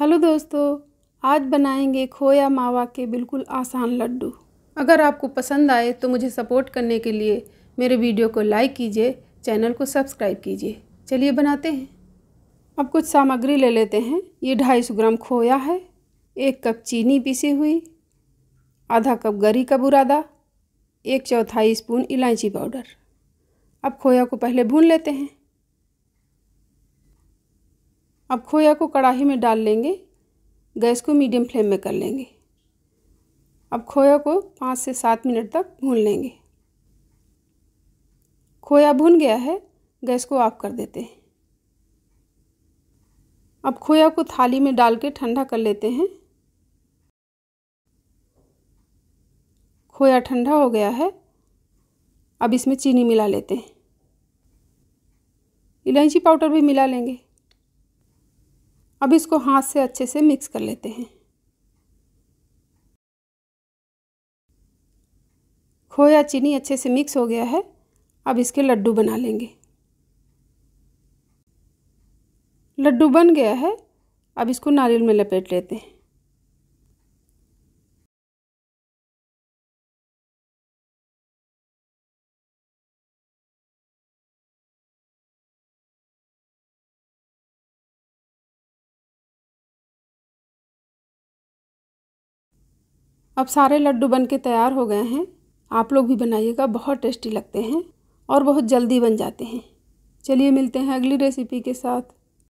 hello दोस्तों आज बनाएंगे खोया मावा के बिल्कुल आसान लड्डू अगर आपको पसंद आए तो मुझे सपोर्ट करने के लिए मेरे वीडियो को लाइक कीजिए चैनल को सब्सक्राइब कीजिए चलिए बनाते हैं अब कुछ सामग्री ले लेते हैं ये ढाई सौ ग्राम खोया है एक कप चीनी पीसी हुई आधा कप गरी का बुरादा एक चौथाई स्पून इलायची पाउडर अब खोया को पहले भून लेते हैं अब खोया को कढ़ाई में डाल लेंगे गैस को मीडियम फ्लेम में कर लेंगे अब खोया को पाँच से सात मिनट तक भून लेंगे खोया भून गया है गैस को ऑफ कर देते हैं अब खोया को थाली में डाल के ठंडा कर लेते हैं खोया ठंडा हो गया है अब इसमें चीनी मिला लेते हैं इलायची पाउडर भी मिला लेंगे अब इसको हाथ से अच्छे से मिक्स कर लेते हैं खोया चीनी अच्छे से मिक्स हो गया है अब इसके लड्डू बना लेंगे लड्डू बन गया है अब इसको नारियल में लपेट लेते हैं अब सारे लड्डू बन के तैयार हो गए हैं आप लोग भी बनाइएगा बहुत टेस्टी लगते हैं और बहुत जल्दी बन जाते हैं चलिए मिलते हैं अगली रेसिपी के साथ